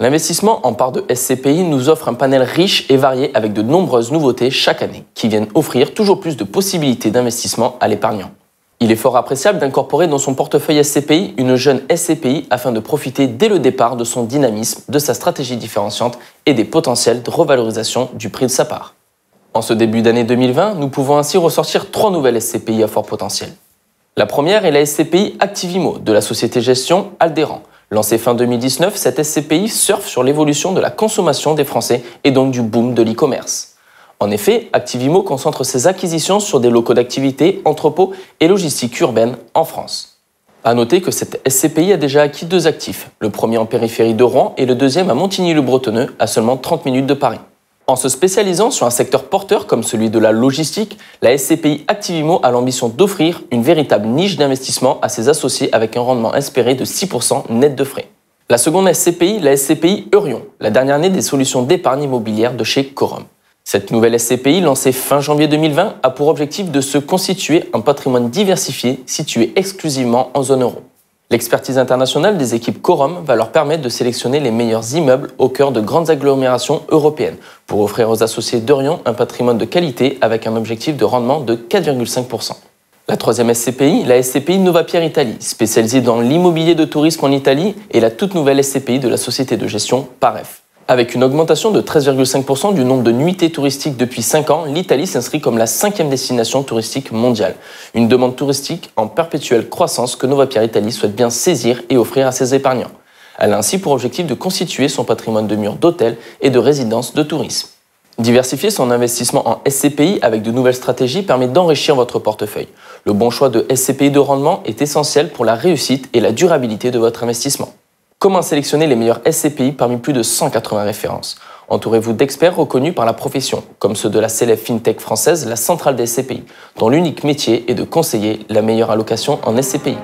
L'investissement en part de SCPI nous offre un panel riche et varié avec de nombreuses nouveautés chaque année qui viennent offrir toujours plus de possibilités d'investissement à l'épargnant. Il est fort appréciable d'incorporer dans son portefeuille SCPI une jeune SCPI afin de profiter dès le départ de son dynamisme, de sa stratégie différenciante et des potentiels de revalorisation du prix de sa part. En ce début d'année 2020, nous pouvons ainsi ressortir trois nouvelles SCPI à fort potentiel. La première est la SCPI Activimo de la société gestion Alderan Lancée fin 2019, cette SCPI surfe sur l'évolution de la consommation des Français et donc du boom de l'e-commerce. En effet, Activimo concentre ses acquisitions sur des locaux d'activité, entrepôts et logistique urbaine en France. À noter que cette SCPI a déjà acquis deux actifs, le premier en périphérie de Rouen et le deuxième à Montigny-le-Bretonneux, à seulement 30 minutes de Paris. En se spécialisant sur un secteur porteur comme celui de la logistique, la SCPI Activimo a l'ambition d'offrir une véritable niche d'investissement à ses associés avec un rendement espéré de 6% net de frais. La seconde SCPI, la SCPI Eurion, la dernière année des solutions d'épargne immobilière de chez Corum. Cette nouvelle SCPI, lancée fin janvier 2020, a pour objectif de se constituer un patrimoine diversifié situé exclusivement en zone euro. L'expertise internationale des équipes Quorum va leur permettre de sélectionner les meilleurs immeubles au cœur de grandes agglomérations européennes pour offrir aux associés d'Orion un patrimoine de qualité avec un objectif de rendement de 4,5%. La troisième SCPI, la SCPI Nova Pierre Italie, spécialisée dans l'immobilier de tourisme en Italie, et la toute nouvelle SCPI de la société de gestion PAREF. Avec une augmentation de 13,5% du nombre de nuitées touristiques depuis 5 ans, l'Italie s'inscrit comme la cinquième destination touristique mondiale. Une demande touristique en perpétuelle croissance que Nova Pierre Italie souhaite bien saisir et offrir à ses épargnants. Elle a ainsi pour objectif de constituer son patrimoine de murs d'hôtels et de résidences de tourisme. Diversifier son investissement en SCPI avec de nouvelles stratégies permet d'enrichir votre portefeuille. Le bon choix de SCPI de rendement est essentiel pour la réussite et la durabilité de votre investissement. Comment sélectionner les meilleurs SCPI parmi plus de 180 références Entourez-vous d'experts reconnus par la profession, comme ceux de la célèbre fintech française, la Centrale des SCPI, dont l'unique métier est de conseiller la meilleure allocation en SCPI.